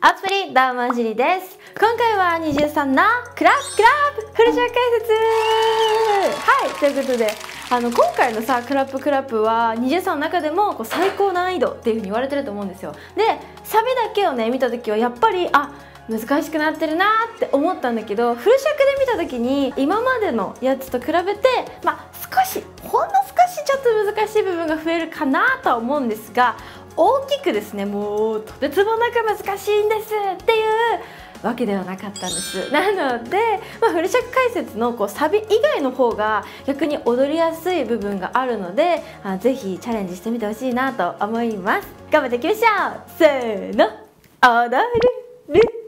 アプリダーマジリです今回は23のクラップクラップフル尺ャ解説はいということであの今回のさクラップクラップは23の中でもこう最高難易度っていうふうに言われてると思うんですよでサビだけをね見た時はやっぱりあ難しくなってるなって思ったんだけどフル尺で見た時に今までのやつと比べてまあ少しほんの少しちょっと難しい部分が増えるかなとは思うんですが大きくですねもうとてつもなく難しいんですっていうわけではなかったんですなので、まあ、フル尺解説のこうサビ以外の方が逆に踊りやすい部分があるのであぜひチャレンジしてみてほしいなと思います頑張っていきましょうせーの踊る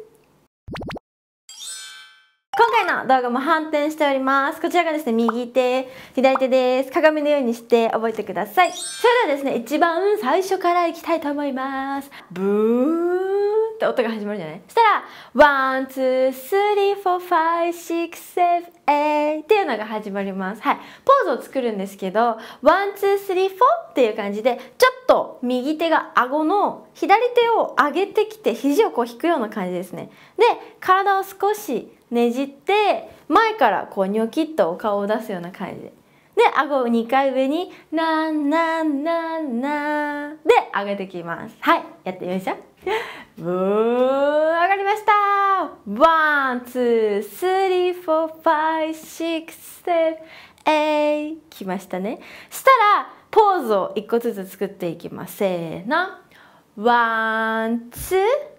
今回の動画も反転しております。こちらがですね、右手、左手です。鏡のようにして覚えてください。それではですね、一番最初からいきたいと思います。ブーって音が始まるじゃないそしたら、ワン、ツー、スリー、フォー、ファイ、シックス、セーフ、エーっていうのが始まります。はい。ポーズを作るんですけど、ワン、ツー、スリー、フォーっていう感じで、ちょっと右手が顎の左手を上げてきて、肘をこう引くような感じですね。で、体を少しねじって前からこうニョキッとお顔を出すような感じで。で、顎を2回上に、なんなんなんなで、上げてきます。はい、やってみましょう。うー、上がりましたワン、ツー、スリー、フォー、ファイ、シックス、セブン、エイ、きましたね。したら、ポーズを1個ずつ作っていきます。せーの。ワン、ツー、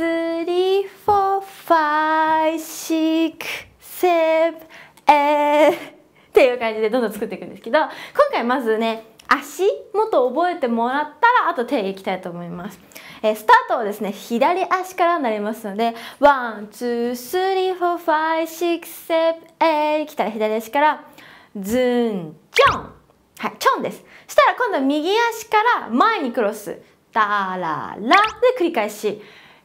three, four, five, six, seven, eight っていう感じでどんどん作っていくんですけど、今回まずね、足元覚えてもらったら、あと手いきたいと思います。えー、スタートはですね、左足からになりますので、one, two, three, four, five, six, seven, eight 来たら左足から、ズン、チョンはい、チョンです。したら今度は右足から前にクロス。ダララで繰り返し。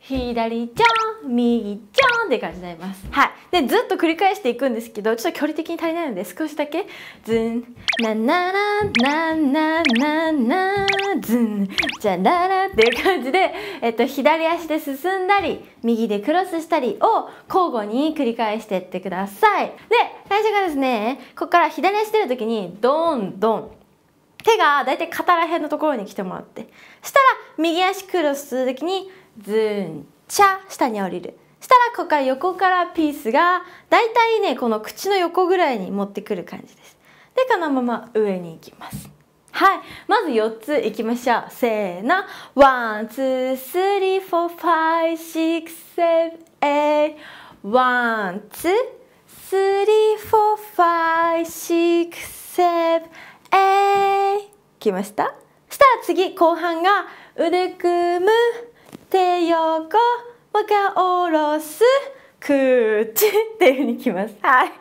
左ちょん右ちょんって感じになりますはいでずっと繰り返していくんですけどちょっと距離的に足りないので少しだけズンナナラナナナナズンじゃららっていう感じで、えっと、左足で進んだり右でクロスしたりを交互に繰り返していってくださいで最初がですねここから左足出る時にどんどん手が大体肩ら辺のところに来てもらってしたら右足クロスする時にズンチャ下に降りるしたらここから横からピースがだいたいねこの口の横ぐらいに持ってくる感じですでこのまま上に行きますはいまず4ついきましょうせーのワンツースリーフォーファイシックスセブンエイワンツースリーフォーファイシックスセブンエイきましたしたら次後半が腕組む手横もかおろす口っていうふうにきます。はい。で、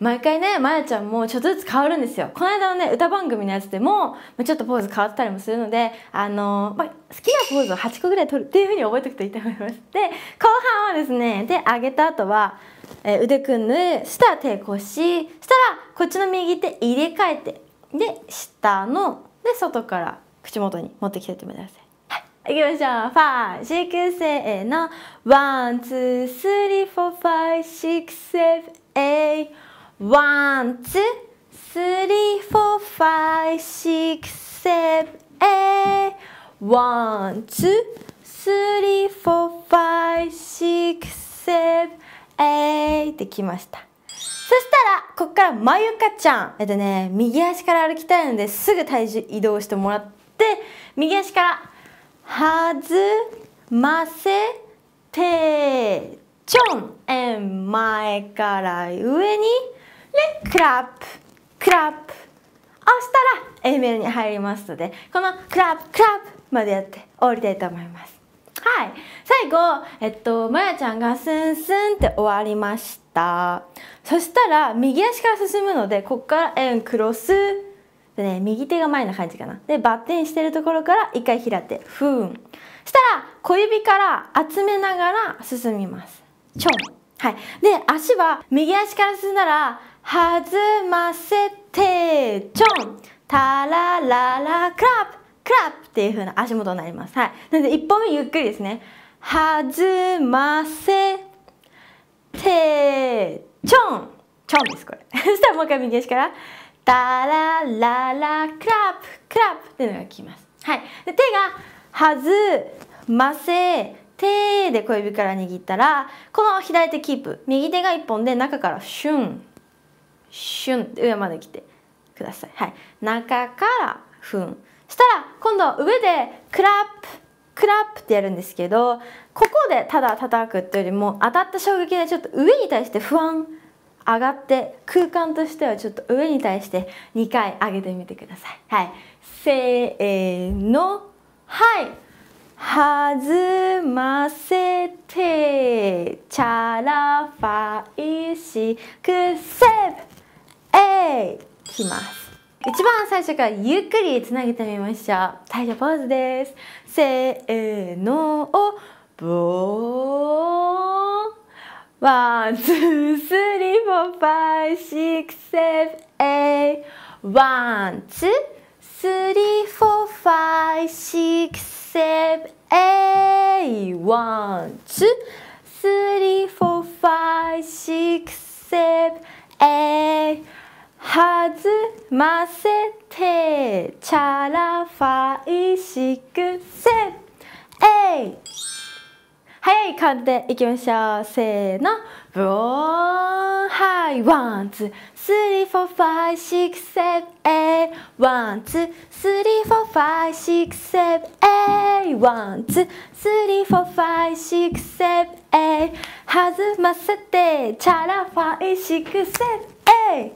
毎回ね、まやちゃんもちょっとずつ変わるんですよ。この間のね、歌番組のやつでも、ちょっとポーズ変わったりもするので、あのー、まあ、好きなポーズを8個ぐらい取るっていうふうに覚えておくといいと思います。で、後半はですね、で、上げた後は、えー、腕組んで、下手腰、したら、こっちの右手入れ替えて、で、下の、で、外から口元に持ってきてってください。いきましょう。ファー、シックス、せーの。ワン、ツー、スリー、フォー、ファイ、シックス、セブエイ。ワン、ツー、スリー、フォー、ファイ、シックス、セブエイ。ワン、ツー、スリー、フォー、ファイ、シックス、セブエイ。ってきました。そしたら、こっから、まゆかちゃん。えっとね、右足から歩きたいのですぐ体重移動してもらって、右足からはずませてちょんえ前から上にでクラップクラップ押したら A メロに入りますのでこのクラップクラップまでやって降りたいと思いますはい最後えっとまやちゃんがスンスンって終わりましたそしたら右足から進むのでここから円クロスでね、右手が前な感じかな。で、バッテンしてるところから一回開いて、ふーん。したら、小指から集めながら進みます。ちょん。はい。で、足は、右足から進んだら、弾ませて、ちょん。タラララ、クラップ、クラップっていう風な足元になります。はい。なので、一本目ゆっくりですね。弾ませて、ちょん。ちょんです、これ。そしたらもう一回右足から。ダラララクラップクラップっていうのが効きます。はい、で手が弾ませ手で小指から握ったらこの左手キープ右手が1本で中からシュンシュンって上まで来てください。はい、中からふんしたら今度は上でクラップクラップってやるんですけどここでただ叩くっていうよりも当たった衝撃でちょっと上に対して不安。上がって空間としてはちょっと上に対して2回上げてみてくださいはいせーのはい弾ませてチャラファイシクセブえいきます一番最初からゆっくりつなげてみましょう最初ポーズですせーのをボーワン、ツー、スリー、フォー、ファイ、シックス、セブン、エイ。ワン、ツー、スリー、フォー、ファイ、シックス、セブン、エイ。ワン、ツー、スリー、フォー、ファイ、シックス、セブン、エイ。ずませて、チャラファイ、シックス、セブン、エイ。早いカウンでいきましょうせーのブオーンハイワンツースリーフォーファイシックセブエイワンツースリーフォーファイシックセブエイワンツースリーフォーファイシックセブエイ弾ませてチャラファイシックセブエイ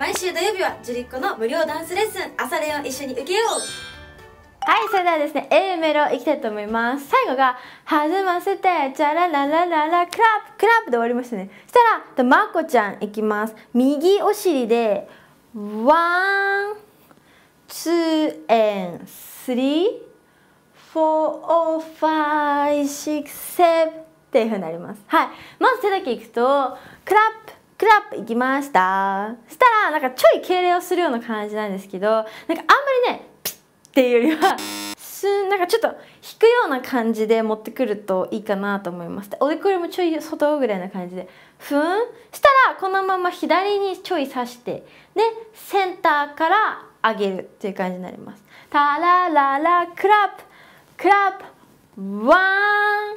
毎週土曜日はジュリッコの無料ダンスレッスン朝練を一緒に受けようはいそれではですね A メロいきたいと思います最後が弾ませてチャラララララクラップクラップで終わりましたねそしたらまこちゃんいきます右お尻でワンツーエンスリーフォーファイシックセブっていう風になりますはいまず手だけいくとクラップクラップいきましたそしたらなんかちょい敬礼をするような感じなんですけどなんかあんまりねっていうよりはスなんかちょっと引くような感じで持ってくるといいかなと思いますでおでこりもちょい外ぐらいな感じでふんしたらこのまま左にちょい刺してでセンターから上げるっていう感じになりますタラララクラップクラップワン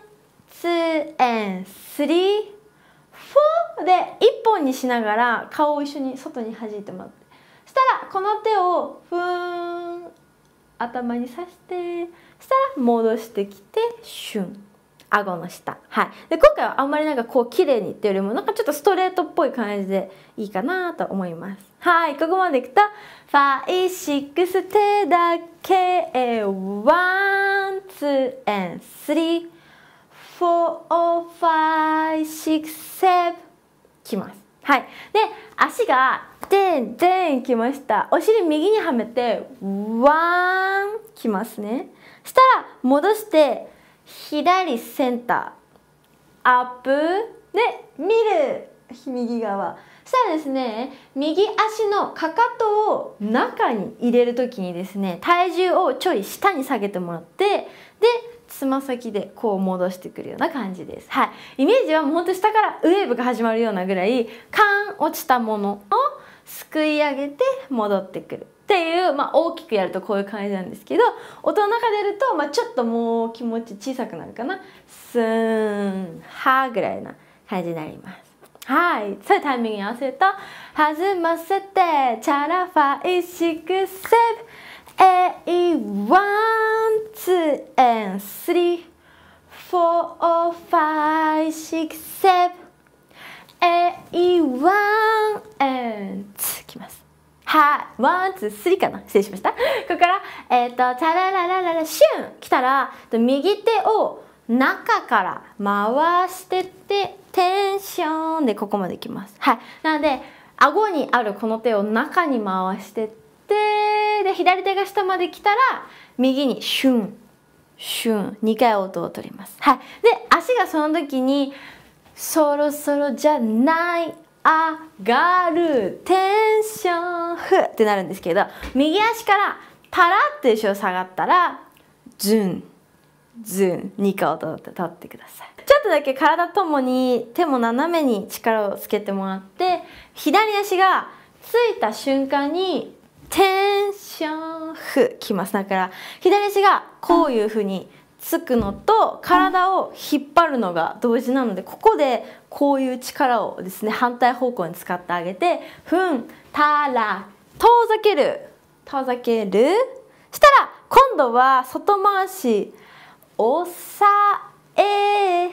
ツーエンスリーフォーで1本にしながら顔を一緒に外に弾いてもらってしたらこの手をふーん頭に刺してしたら戻してきてシュン顎の下はいで今回はあんまりなんかこう綺麗にっていうよりもなんかちょっとストレートっぽい感じでいいかなと思いますはいここまでいくとファイシッ56手だけワンツーエンスリーフォーファイシックセブきますはいで足がでんでんきましたお尻右にはめてワンきますねしたら戻して左センターアップで見る右側したらですね右足のかかとを中に入れる時にですね体重をちょい下に下げてもらってでつま先でこう戻してくるような感じですはいイメージはもうほんと下からウェーブが始まるようなぐらいカーン落ちたものをすくい上げて戻ってくるっていう、まあ、大きくやるとこういう感じなんですけど音の中でやると、まあ、ちょっともう気持ち小さくなるかなスーンはぐらいな感じになりますはい。そういうタイミングに合わせると、弾ませて、チャラファイシクセブ。eight, one, two, and three, four, five, six, seven, e one, and きます。はい、ワン、ツー、スリーかな失礼しました。ここから、えっ、ー、と、チャラララララ、シュン来たら、右手を中から回してって、テンションでここまで来ます。はい。なので、顎にあるこの手を中に回してって、てで左手が下まで来たら右にシュンシュン2回音を取りますはいで足がその時にそろそろじゃない上がるテンションふってなるんですけど右足からパラッて後ろ下がったらズンズン2回音を取ってくださいちょっとだけ体ともに手も斜めに力をつけてもらって左足がついた瞬間にテンションフきますだから左足がこういうふうにつくのと体を引っ張るのが同時なのでここでこういう力をですね反対方向に使ってあげてふんたら遠ざける遠ざけるしたら今度は外回し押さえ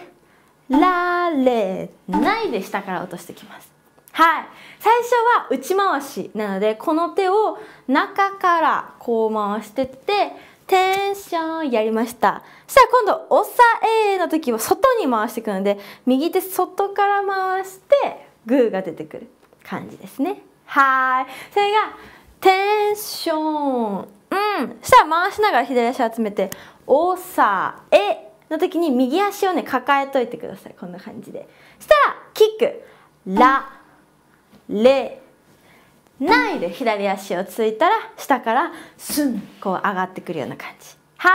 られないで下から落としてきます。はい。最初は内回しなので、この手を中からこう回してって、テンションやりました。そしたら今度、押さえの時は外に回していくので、右手外から回して、グーが出てくる感じですね。はい。それが、テンション。うん。そしたら回しながら左足集めて、押さえの時に右足をね、抱えといてください。こんな感じで。そしたら、キック。ラ。レないで左足をついたら下からスンこう上がってくるような感じはい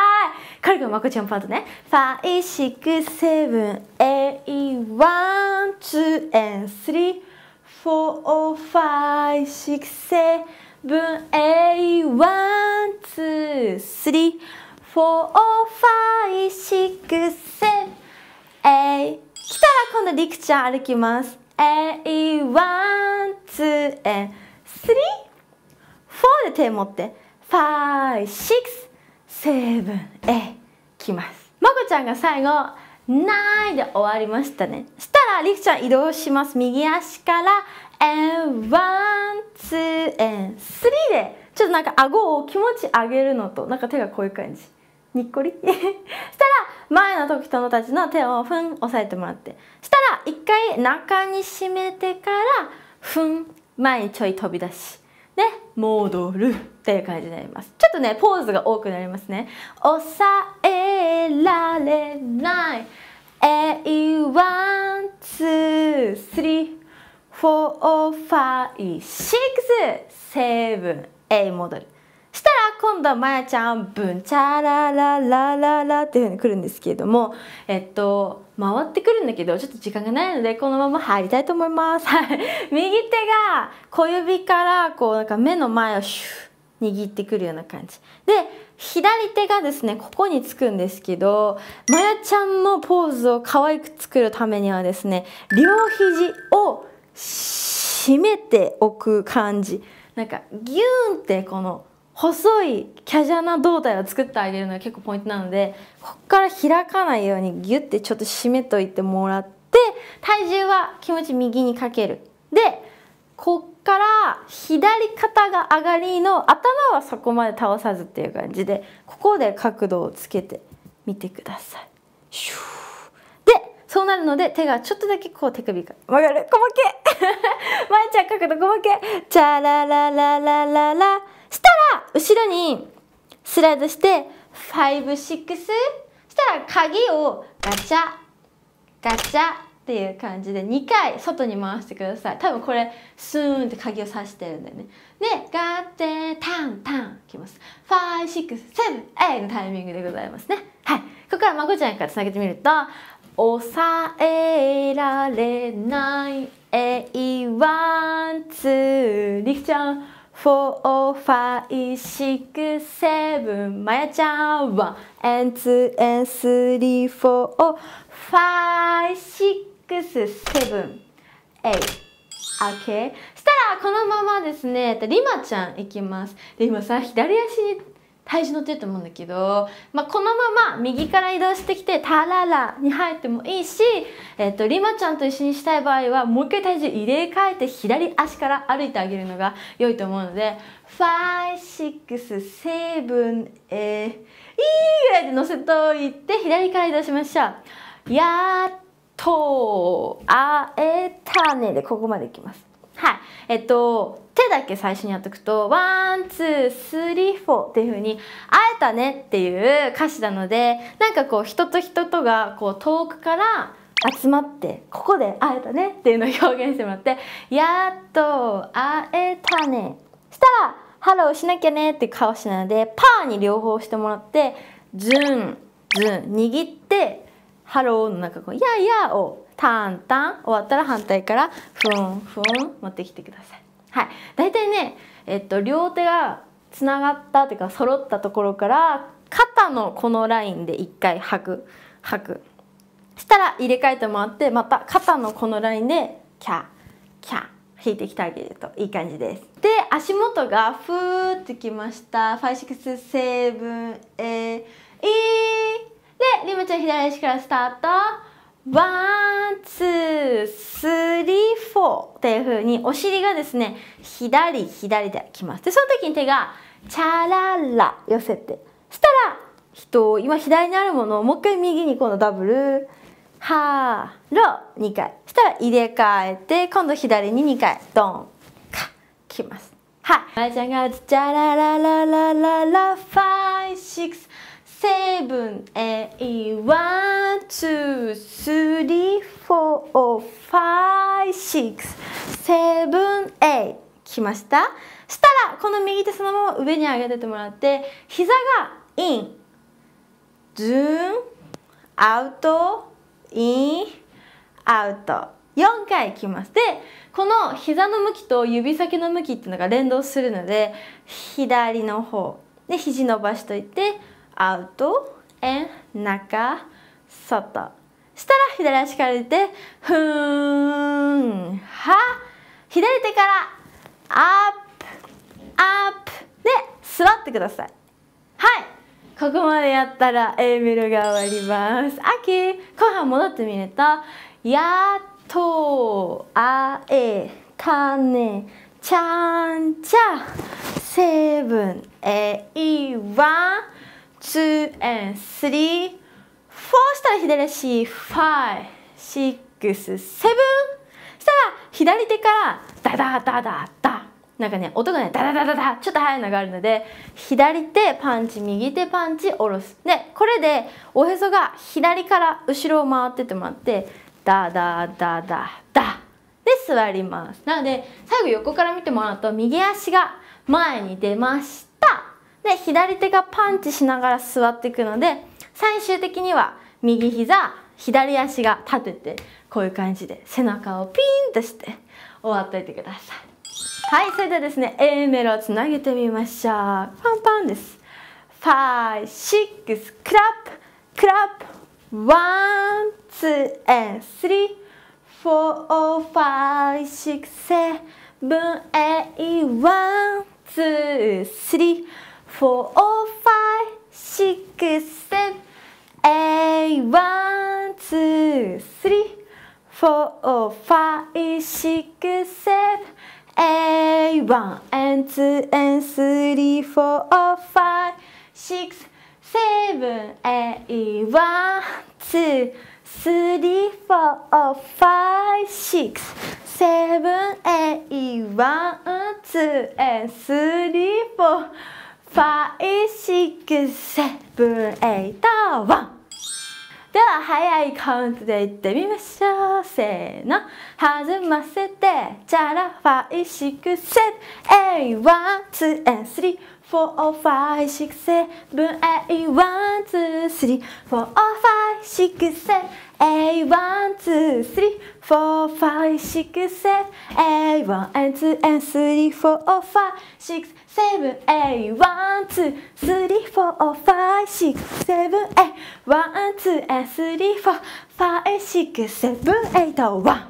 軽くまこちゃんパートねファイシクセブンエイワンツーエンスリーフォーファイシクセブンエイワンツースリーフォーファイシクセブンエイきたら今度陸ちゃん歩きます A, one, two, and three, four で手持って、five, six, seven, eight きます。まこちゃんが最後、ないで終わりましたね。したら、りくちゃん移動します。右足から、and one, two, and three で、ちょっとなんか顎を気持ち上げるのと、なんか手がこういう感じ。にっこりしたら、前の時とのたちの手をふん押さえてもらってしたら一回中に締めてからふん前にちょい飛び出しで戻るっていう感じになりますちょっとねポーズが多くなりますね抑えられない a 1 2 3 4 5ブ6 7 8戻るしたら今度はまやちゃん「ブンチャラララララ」っていうふうに来るんですけれどもえっと回ってくるんだけどちょっと時間がないのでこのまま入りたいと思います。はい、右手が小指からこうなんか目の前をシュッ握ってくるような感じ。で左手がですねここにつくんですけどまやちゃんのポーズを可愛く作るためにはですね両肘を締めておく感じなんかギューンってこの細いキャジャな胴体を作ってあげるのが結構ポイントなのでこっから開かないようにギュッてちょっと締めといてもらって体重は気持ち右にかけるでこっから左肩が上がりの頭はそこまで倒さずっていう感じでここで角度をつけてみてくださいシューでそうなるので手がちょっとだけこう手首が曲がる細けまい ちゃん角度細けチャララララララしたら、後ろにスライドして、5、6、したら鍵をガチャ、ガチャっていう感じで2回外に回してください。多分これ、スーンって鍵を刺してるんだよね。で、ガッテタンタンきます。5、6、7、8のタイミングでございますね。はい。ここからまこちゃんから繋げてみると、抑えられない A1 2リクちゃん four, five, six, seven まやちゃん one and two and three, four, five, six, seven, eight OK したらこのままですねリマちゃんいきますで今さ左足に体重乗ってると思うんだけど、まあ、このまま右から移動してきてタララに入ってもいいし、えっと、リマちゃんと一緒にしたい場合はもう一回体重入れ替えて左足から歩いてあげるのが良いと思うので5678えー、いいぐらいで乗せといて左から移動しましょう。やっとあえたねでここまでいきます。はい。えっと、手だけ最初にやっとくと、ワン、ツー、スリー、フォーっていう風に、会えたねっていう歌詞なので、なんかこう、人と人とがこう遠くから集まって、ここで会えたねっていうのを表現してもらって、やっと会えたね。したら、ハローしなきゃねって顔しなので、パーに両方してもらって、ズン、ズン、握って、ハローの中こう、ややを、タンタン、終わったら反対から、ふんふん、持ってきてください。はい大体ねえっと両手がつながったというか揃ったところから肩のこのラインで一回吐く吐くしたら入れ替えてもらってまた肩のこのラインでキャキャ引いてきてあげるといい感じですで足元がふーってきました5678でりむちゃん左足からスタートワン、ツー、スリー、フォーっていう風にお尻がですね、左、左で来ます。で、その時に手が、チャララ寄せて。したら、人、今左にあるものをもう一回右に今度ダブル、ハー、ロ、2回。したら入れ替えて、今度左に2回、ドン、カ、来ます。はい。ちゃんが、チャララララララ、ファイ、シックス、セブン、エイ、ワン、ツー、スリー、e two, three, f セブン、f i きましたしたらこの右手そのまま上に上げててもらって膝がインズーンアウトインアウト4回いきますでこの膝の向きと指先の向きっていうのが連動するので左の方で肘伸ばしといてアウト、o a 中外したら左足から出てふーんは左手からアップアップで座ってくださいはいここまでやったら A メロが終わります秋後半戻ってみるとやっとあえたねちゃんちゃセブンエイ、ワン、two and three four したら左足 five six seven したら左手からダダダダダなんかね音がねダダダダダちょっと速いのがあるので左手パンチ右手パンチ下ろすでこれでおへそが左から後ろを回っててもらってダダダダダで座りますなので最後横から見てもらうと右足が前に出ましてで左手がパンチしながら座っていくので最終的には右膝左足が立ててこういう感じで背中をピーンとして終わっといてくださいはいそれではですね A メロをつなげてみましょうパンパンですファイ、シックス、クラップ、クラップ、ワン、ツー、ー、ー、スリフフォァイ、シックス、セブン、エイ、ワン、ツー、スリー、four or five, six, seven, eight, one, two, three, four and two and three, four or five, six, seven, eight, one, two, three, four and three, four. five six seven eight one では早いカウントでいってみましょうせーの弾ませてチャラファイシクセブエイワンツーエンスリーフォーファイシクセブエイワンツースリーフォーファイシクセエイワンツースリーフォーファイシクセエイワンツーエンスリーフォーファイシクセセブン、エイ、ワン、ツー、スリー、フォー、ファイ、シ e e f ン u r five ー、i x s e ー、フ n eight one t ン、o は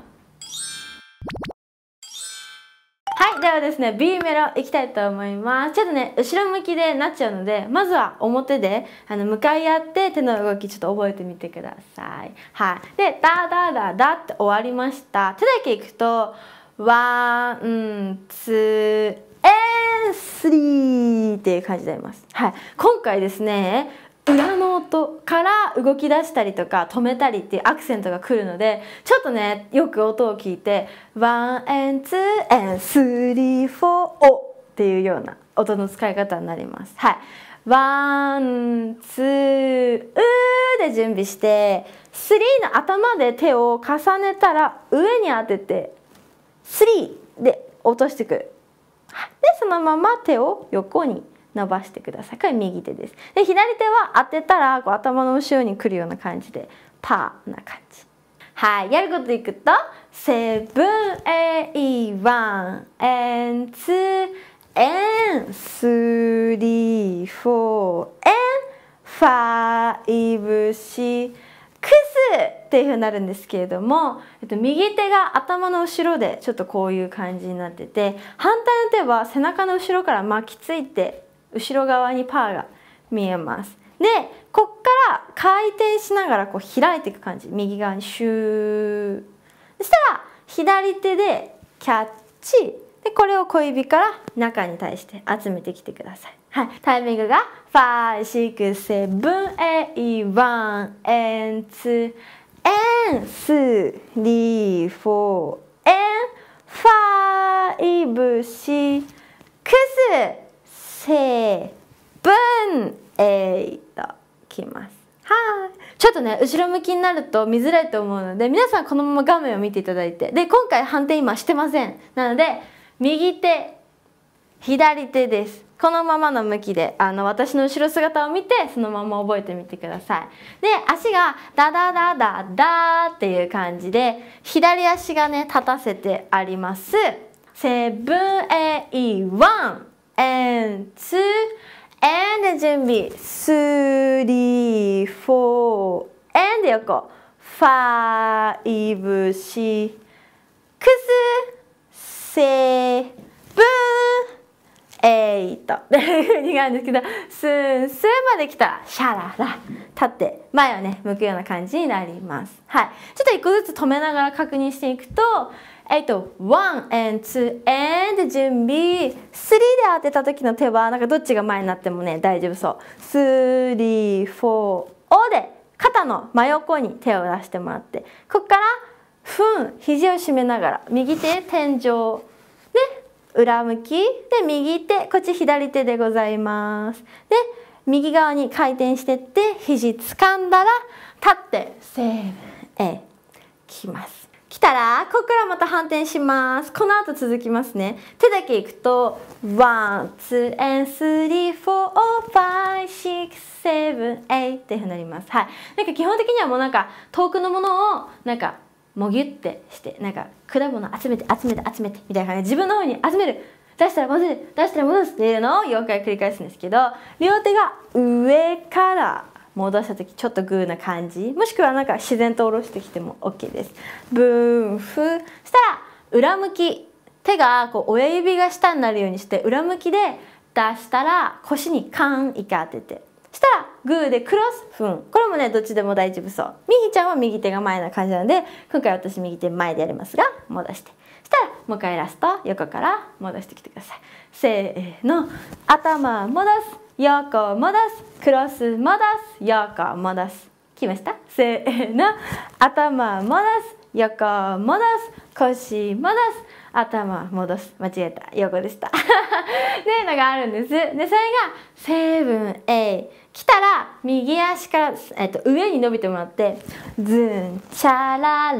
い、ではですね、B メロいきたいと思います。ちょっとね、後ろ向きでなっちゃうので、まずは表で、あの、向かい合って手の動きちょっと覚えてみてください。はい。で、ダダダダって終わりました。手だけいくと、ワン、ツー、3っていう感じになります。はい、今回ですね裏の音から動き出したりとか止めたりっていうアクセントが来るのでちょっとねよく音を聞いて「1 and 2 and 3 4お」っていうような音の使い方になります。はいワン、ツー、うーで準備して、スリーの頭で手を重ねたら上に当てて、スリーで落としてくる。のまま手を横に伸ばしてくださいこれ右手ですで左手は当てたらこう頭の後ろにくるような感じでパーな感じはいやることいくとセブンエイワンエンツーエンスリーフォーエンファイブシークスっていう風になるんですけれども、えっと、右手が頭の後ろでちょっとこういう感じになってて反対の手は背中の後ろから巻きついて後ろ側にパーが見えます。でこっから回転しながらこう開いていく感じ右側にシューそしたら左手でキャッチでこれを小指から中に対して集めてきてください。はい、タイミングが5、6、7、8、1、and 2、and 3、4、and 5、6、7、8ときます。はい。ちょっとね、後ろ向きになると見づらいと思うので、皆さんこのまま画面を見ていただいて。で、今回判定今してません。なので、右手、左手です。このままの向きであの私の後ろ姿を見てそのまま覚えてみてください。で足がダダダダダーっていう感じで左足がね立たせてあります。セブンエイワンエンツーエンで準備スリーフォーエンで横ファイブシックスセブンえー、っと、というふうになるんですけど、スンスンまで来たら、シャララ、立って、前をね、向くような感じになります。はい。ちょっと一個ずつ止めながら確認していくと、えっと、ン、エン、ツー、エン、で、準備、スリーで当てた時の手は、なんかどっちが前になってもね、大丈夫そう。スリー、フー、オーで、肩の真横に手を出してもらって、ここから、ふん、肘を締めながら、右手、天井、ね、裏向きで右手こっち左手でございますで右側に回転してって肘掴んだら立ってセーブえきます来たらここからまた反転しますこの後続きますね手だけいくとワンツーエンスリーフォーファイシックスセブンエイっていうふうになりますはいなんか基本的にはもうなんか遠くのものをなんかもぎゅってしてなんか果物集めて集めて集めてみたいな感じで自分の方に集める出したら戻る出したら戻すっていうのを4回繰り返すんですけど両手が上から戻した時ちょっとグーな感じもしくはなんか自然と下ろしてきても OK ですブーンフーしたら裏向き手がこう親指が下になるようにして裏向きで出したら腰にカーン一回当ててしたらグーでクロスフンこれもねどっちでも大丈夫そうみひちゃんは右手が前な感じなので今回私右手前でやりますが戻してそしたらもう一回ラスト横から戻してきてくださいせーの頭戻す横戻すクロス戻す横戻すきましたせーの頭戻す横戻す腰戻す頭戻す間違えた横でしたっていうのがあるんですでそれが 7A 来たら右足から、えっと、上に伸びてもらってズンチャラララ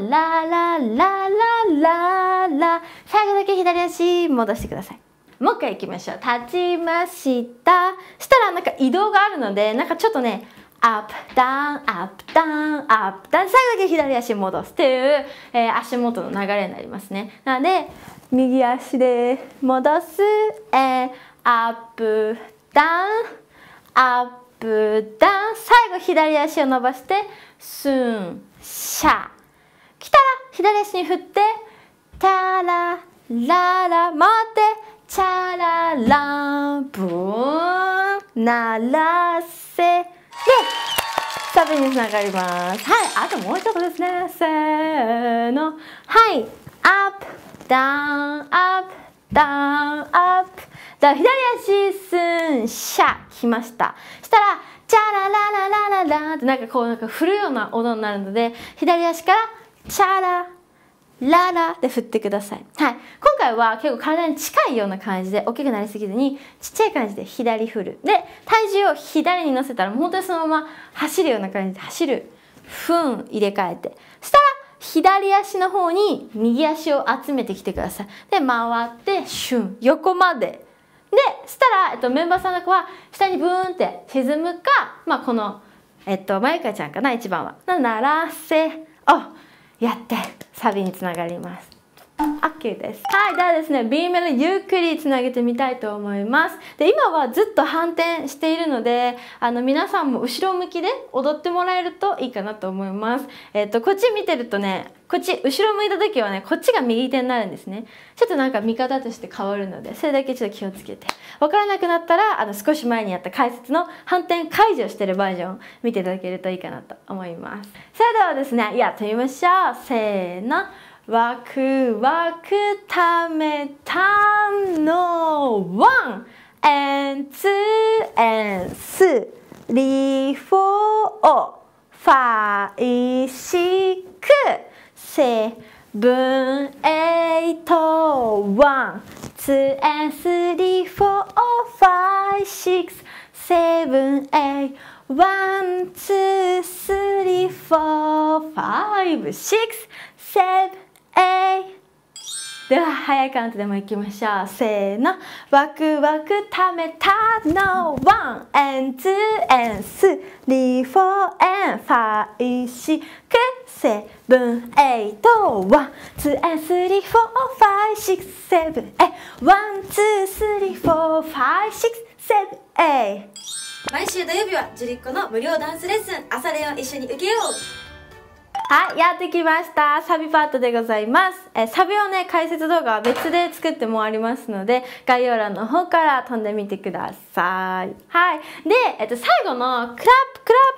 ララララ最後だけ左足戻してくださいもう一回行きましょう立ちましたしたらなんか移動があるのでなんかちょっとねアップダウンアップダウンアップダウン最後だけ左足戻すっていう、えー、足元の流れになりますねなので右足で戻す、えー、アップダウンアップブダン最後左足を伸ばしてスンシャ来たら左足に振ってタラララ待ってチャラランブーン鳴らせでサビにつながりますはいあともうちょっとですねせーのはいアップダウンアップダウンアップだ左足すんしゃ来ましたしたらチャララララララってなんかこうなんか振るような音になるので左足からチャラララで振ってくださいはい今回は結構体に近いような感じで大きくなりすぎずにちっちゃい感じで左振るで体重を左に乗せたらもう本当にそのまま走るような感じで走るふん入れ替えてそしたら左足の方に右足を集めてきてください。で、回って、シュン。横までで、したら、えっと、メンバーさんの子は、下にブーンって沈むか、まあ、この、えっと、マゆカちゃんかな、一番は。ならせをやって、サビにつながります。キーです。はい、ではですね、B メロゆっくりつなげてみたいと思います。で、今はずっと反転しているので、あの、皆さんも後ろ向きで踊ってもらえるといいかなと思います。えっ、と、こっち見てるとね、こっち、後ろ向いた時はね、こっちが右手になるんですね。ちょっとなんか見方として変わるので、それだけちょっと気をつけて。わからなくなったら、あの、少し前にやった解説の反転解除してるバージョンを見ていただけるといいかなと思います。それではですね、やってみましょう。せーの。ワクワクためたのワンエンツエンスリフォーファイシクセブンエイトワンツエンスリフォファイシクセブンエイワンツースリーフォーファイブシクセブンえでは早いカウントでもいきましょうせーのワクワクためたのワンエンツーエンスリーフォーエンファイシクセブンエイトワンツーエンスリーフォーファイシクセブンエワンツースリーフォーファイシクセブンエ毎週土曜日はジュリッコの無料ダンスレッスン朝練を一緒に受けようはい、やってきました。サビパートでございます。えサビをね、解説動画は別で作ってもありますので、概要欄の方から飛んでみてください。はい。で、えっと、最後のクラップ、ク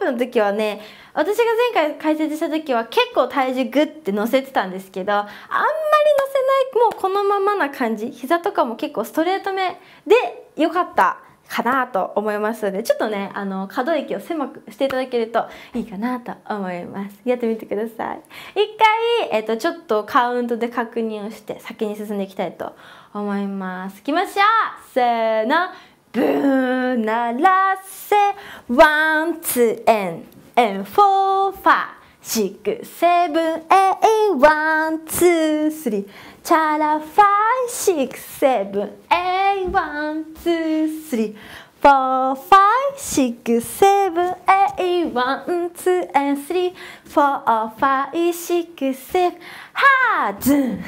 ラップの時はね、私が前回解説した時は結構体重グッて乗せてたんですけど、あんまり乗せない、もうこのままな感じ。膝とかも結構ストレート目で良かった。かなと思いますのでちょっとねあの可動域を狭くしていただけるといいかなと思いますやってみてください一回、えっ、ー、と、ちょっとカウントで確認をして先に進んでいきたいと思いますいきましょうせーのブーならせワンツーエンエンフォーファーシックセブンエイワンツースリーチャラファイシクセブンエイワンツースリーフォーファイシクセブンエイワンツーエンスリーフォーファイシクセブンハーズン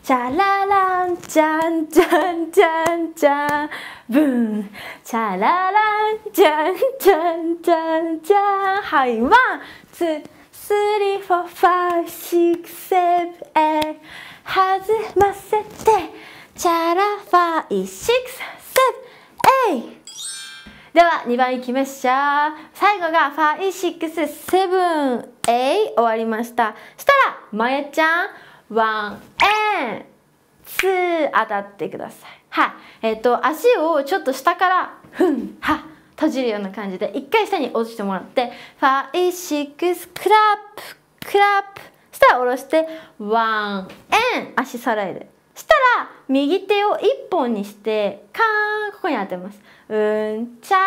チャラランチャンチャンチャンチャンブンチャラランチャンチャンチャンチャンはいワンツースリーフォーファイシクセブン弾ませてチャラファイシックスセブンエイでは2番いきましょう最後がファイシックスセブンエイ終わりましたしたらまやちゃんワンエンツー当たってくださいはいえっ、ー、と足をちょっと下からふんは閉じるような感じで一回下に落ちてもらってファイシックスクラップクラップしたら下ろしてワンエン足さらえるしたら右手を1本にしてカーンここに当てますうんちゃ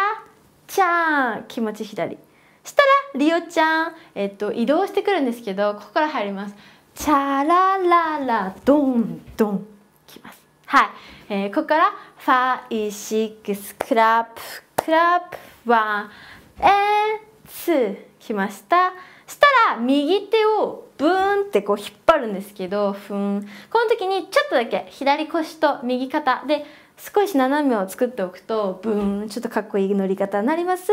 ちゃん気持ち左したらりおちゃん、えっと、移動してくるんですけどここから入りますチャラララドンドンきますはい、えー、ここからファイシックスクラップクラップワンエンツーきましたしたら右手をブーンってこう引っ張るんですけどふんこの時にちょっとだけ左腰と右肩で少し斜めを作っておくとブーンちょっとかっこいい乗り方になります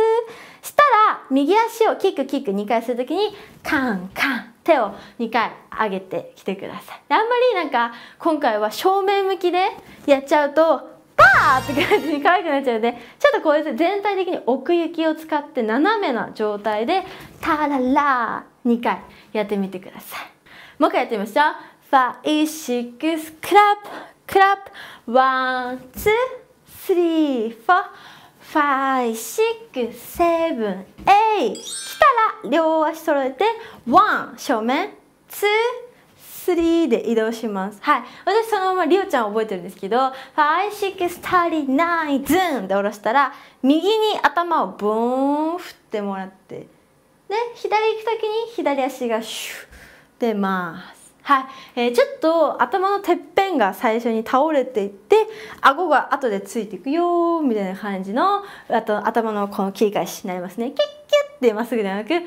したら右足をキックキック2回する時にカンカン手を2回上げてきてくださいあんまりなんか今回は正面向きでやっちゃうとパーって感じに可愛くなっちゃうのでちょっとこうやって全体的に奥行きを使って斜めな状態でタララー2回やってみてくださいもう一回やってみましょう5 6クラップクラップワンツースリーフォファイシックセブンエイ来たら両足揃えてワン正面ツースリーで移動しますはい私そのままりおちゃん覚えてるんですけど5639ズンで下ろしたら右に頭をブーン振ってもらってで左行く時に左足がシュッ出ますはい、えー、ちょっと頭のてっぺんが最初に倒れていって顎が後でついていくよみたいな感じのあと頭のこの切り返しになりますねキュッキュッてまっすぐではなく頭の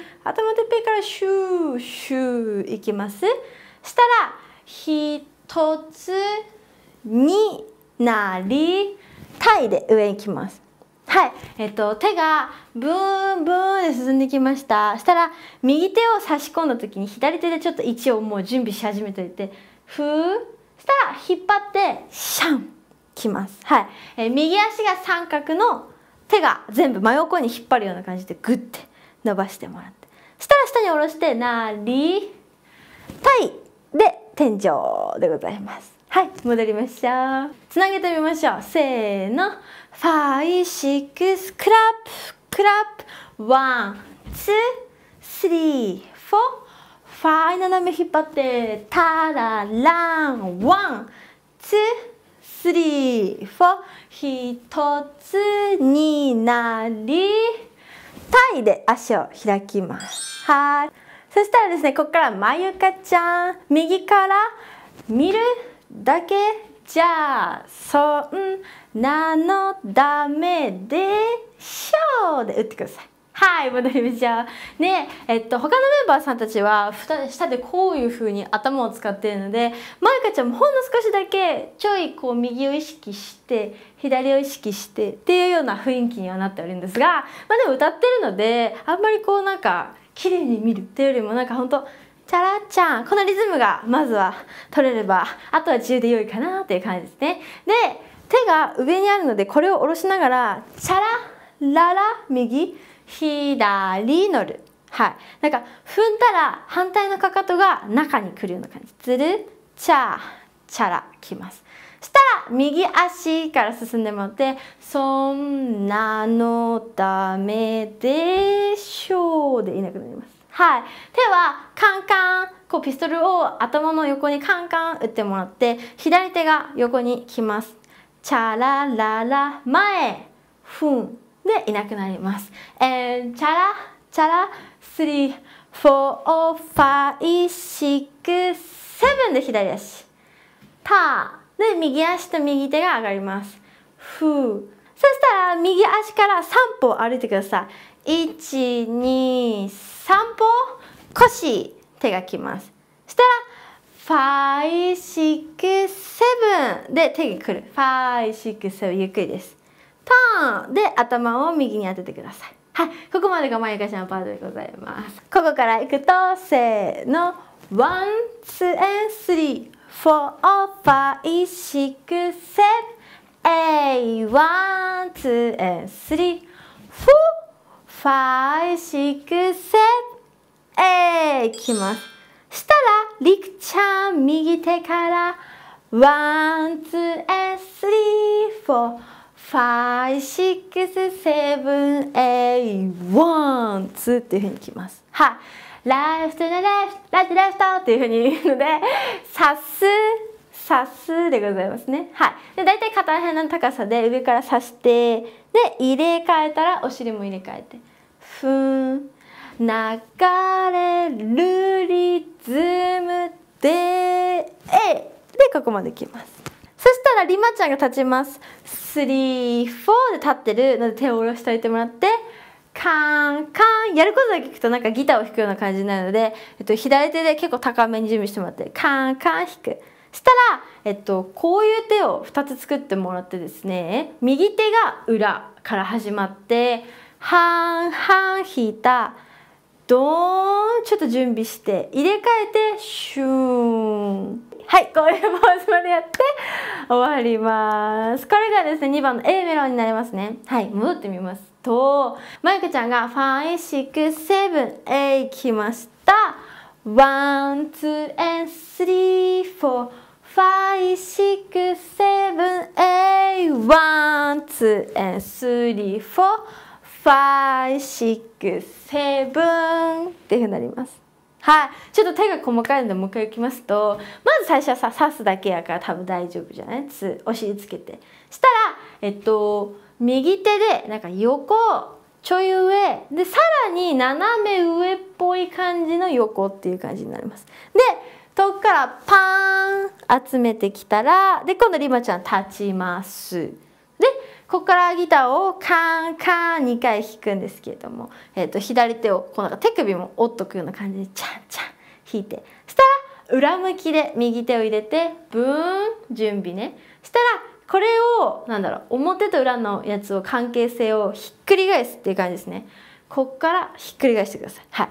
てっぺんからシューシューいきますしたら一つになりたいで上行きますはい、えっと手がブーンブーンで進んできましたしたら右手を差し込んだ時に左手でちょっと位置をもう準備し始めといてふーしたら引っ張ってシャンきますはい、えー、右足が三角の手が全部真横に引っ張るような感じでグッて伸ばしてもらってしたら下に下ろしてなりたいで天井でございますはい戻りましょうつなげてみましょうせーのファイ、シックス、クラップクラップワンツースリーフォーファイ斜め引っ張ってタラランワンツースリーフォー一つになりタイで足を開きますはいそしたらですねここからまゆかちゃん右から見るだけじゃそんなのダメでしょうで打ってください。はい、戻りましょう。ねえ、っと、他のメンバーさんたちは、下でこういう風に頭を使っているので、マイカちゃんもほんの少しだけ、ちょいこう右を意識して、左を意識して、っていうような雰囲気にはなっておるんですが、まあでも歌ってるので、あんまりこうなんか、綺麗に見るっていうよりもなんかほんと、チャラッチャン。このリズムが、まずは取れれば、あとは自由で良いかなっていう感じですね。で、手が上にあるので、これを下ろしながら、チャラ、ララ、右、左、乗る。はい。なんか、踏んだら反対のかかとが中に来るような感じ。つる、チャ、チャラ、きます。したら、右足から進んでもらって、そんなのダメでしょうでいなくなります。はい、手はカンカンこうピストルを頭の横にカンカン打ってもらって左手が横に来ます。チャラララ前フンでいなくなります。えチャラチャラ3 4 5 6 7で左足タで右足と右手が上がりますフうそしたら右足から3歩歩いてください1 2 3散歩腰手がきますしたら5、6、7で手がくる5、6、7ゆっくりですトーンで頭を右に当ててくださいはいここまでがまやかしのパートでございますここからいくとせーのワ n ツー w o and three, four, f i v ン six, seven, eight, o 56A きますしたらりくちゃん右手からワンツーー、ー。スリフォ12345567812っていうふうにきますはい Left to left, right to left っていうふうに言うので刺す刺すでございますねはいで大体片辺の高さで上から刺してで入れ替えたらお尻も入れ替えてん流れるリズムで A でここまで来ますそしたらりまちゃんが立ちます34で立ってるので手を下ろしておいてもらってカンカンやることだけ聞くとなんかギターを弾くような感じになるので、えっと、左手で結構高めに準備してもらってカンカン弾くしたら、えっと、こういう手を2つ作ってもらってですね右手が裏から始まって半半引いたドーンちょっと準備して入れ替えてシューンはいこういうポーズまでやって終わりますこれがですね2番の A メロになりますねはい戻ってみますとマイクちゃんが 567A きましたワン、ツー、エン、スリー、フォー、ファイ、シック、セブン、エイ、ワン、ツー、エン、スリー、フォー、ファイシックセブンっていうふうになります。はい。ちょっと手が細かいのでもう一回いきますと、まず最初はさ、刺すだけやから多分大丈夫じゃないつ、お尻つけて。したら、えっと、右手で、なんか横、ちょい上、で、さらに斜め上っぽい感じの横っていう感じになります。で、遠くからパーン集めてきたら、で、今度リマちゃん立ちます。ここからギターをカーンカーン2回弾くんですけれども、えー、と左手をこうなんか手首も折っとくような感じでチャンチャン弾いてそしたら裏向きで右手を入れてブーン準備ねそしたらこれをなんだろう表と裏のやつを関係性をひっくり返すっていう感じですねこっからひっくり返してくださいはい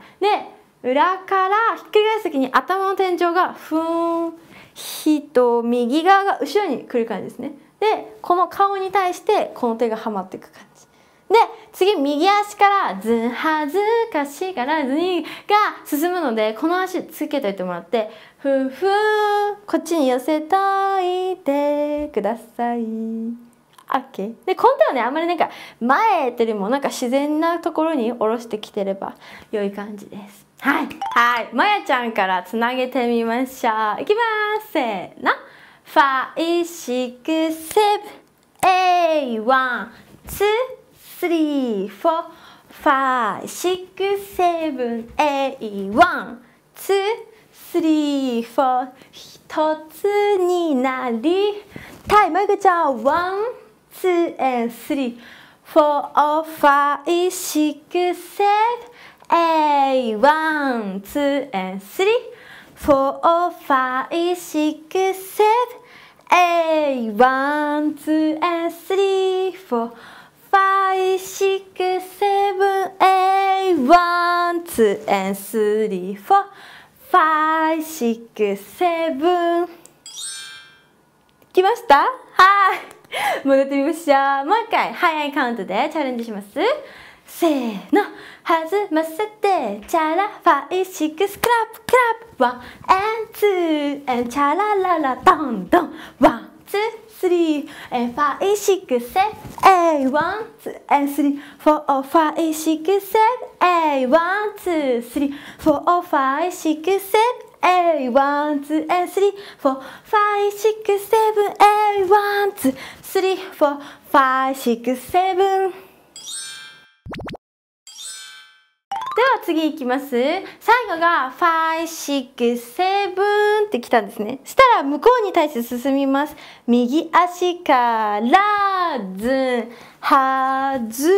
で裏からひっくり返す時に頭の天井がふーんひと右側が後ろにくる感じですねでこの顔に対してこの手がはまっていく感じで次右足からず恥ずかしがらずにが進むのでこの足つけといてもらってふふこっちに寄せといてください。OK、でこの手はねあんまりなんか前ってよりもなんか自然なところに下ろしてきてれば良い感じです。はい。はい。まやちゃんからつなげてみましょう。いきます。せーの。ファイシックセブンエ A ワンツースリーフォーファイシックセブンエ A ワンツースリーフォー一つになりタイマがちゃワンツーエンスリーフォーファイシックセブンエ A ワンツーエンスリー four, five, six, seven, eight, one, two, and three, four, five, six, seven, eight, one, two, and three, four, five, six, seven. 来ましたはい。戻ってみましょう。もう一回、早いカウントでチャレンジします。せーの弾ませてチャラファイシックスクラップクラップワンエツーエンチャラララドンドンワンツースリーエンファイシックセエイワンツーエンスリーフォーファイシックセエイワンツースリーフォーファイシックセエイワンツーエンスリーフォーファイシックセブンエイワンツースリーフォーファイシックセブンでは次いきます最後が567ってきたんですねしたら向こうに対して進みます右足からずはず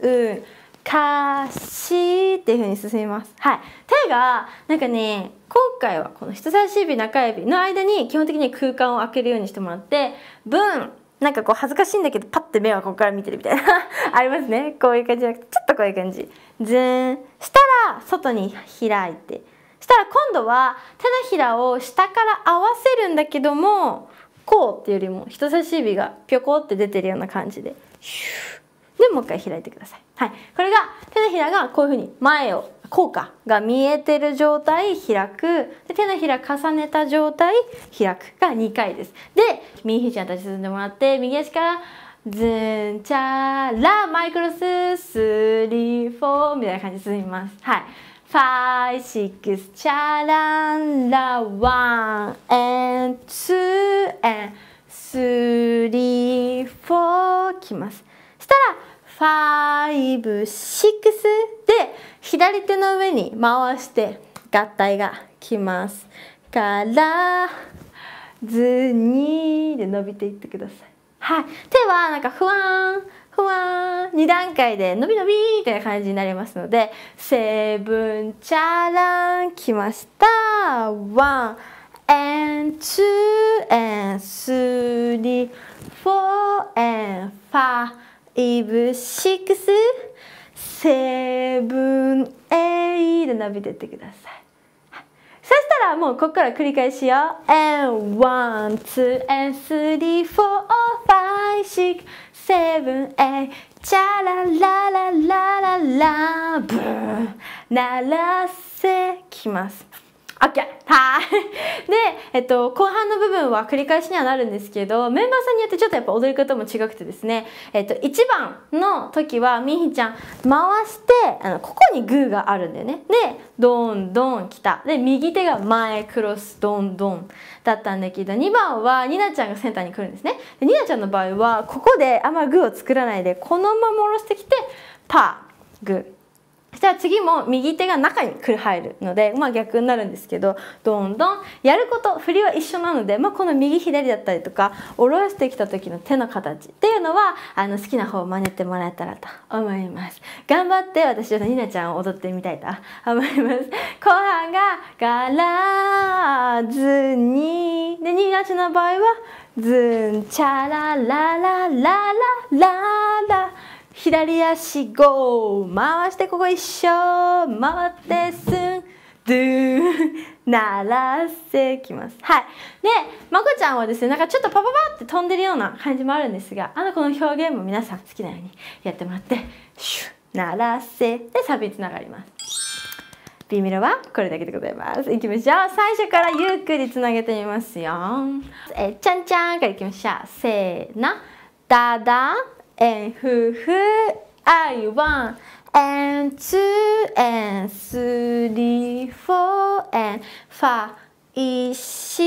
うかしっていう風に進みますはい手がなんかね今回はこの人差し指中指の間に基本的に空間を空けるようにしてもらってブンなんかこう恥ずかしいんだけどパッて目はここから見てるみたいな ありますねこういう感じじゃなくてちょっとこういう感じズーンしたら外に開いてしたら今度は手のひらを下から合わせるんだけどもこうっていうよりも人差し指がぴょこって出てるような感じでシューでもう一回開いてくださいはいこれが手のひらがこういうふうに前を効果が見えてる状態開くで手のひら重ねた状態開くが2回ですで右肘に立ち進んでもらって右足からズンチャラマイクロススリーフォーみたいな感じで進みますはいファイシックスチャランラワンエンツーエンスリーフォーきますしたら5、6で左手の上に回して合体がきます。からずにで伸びていってください。はい、手はなんかふわんふわん2段階で伸び伸びみたいな感じになりますので「セブンチャラン」きましたワン、ン、エツー、エン、スリー、フォー、エン、ファー。ブ6、7、8で伸びてってください。そしたらもうここから繰り返しよ。and 1、2、and 3、4、5、6、7、8、チャララララララブー鳴らせきます。オッケーはい。で、えっと、後半の部分は繰り返しにはなるんですけどメンバーさんによってちょっとやっぱ踊り方も違くてですね、えっと、1番の時はみひちゃん回してあのここにグーがあるんだよねでドンドン来たで右手が前クロスドンドンだったんだけど2番はになちゃんがセンターに来るんですねでになちゃんの場合はここであんまグーを作らないでこのまま下ろしてきてパーグーしたら次も右手が中に入るので、まあ、逆になるんですけどどんどんやること振りは一緒なので、まあ、この右左だったりとか下ろしてきた時の手の形っていうのはあの好きな方を真似てもらえたらと思います頑張って私はニナちゃんを踊ってみたいと思います後半が「ガラーズに」でニナちゃんの場合は「ズンチャララララララララ」左足ゴー回してここ一緒回ってスンドゥー鳴らしてきますはいでまこちゃんはですねなんかちょっとパパパって飛んでるような感じもあるんですがあのこの表現も皆さん好きなようにやってもらってシュ鳴らせでサビにつながりますビーミラはこれだけでございますいきましょう最初からゆっくりつなげてみますよえちゃんちゃんからいきましょうせーのだだ and ふふ I one and two and three four and five six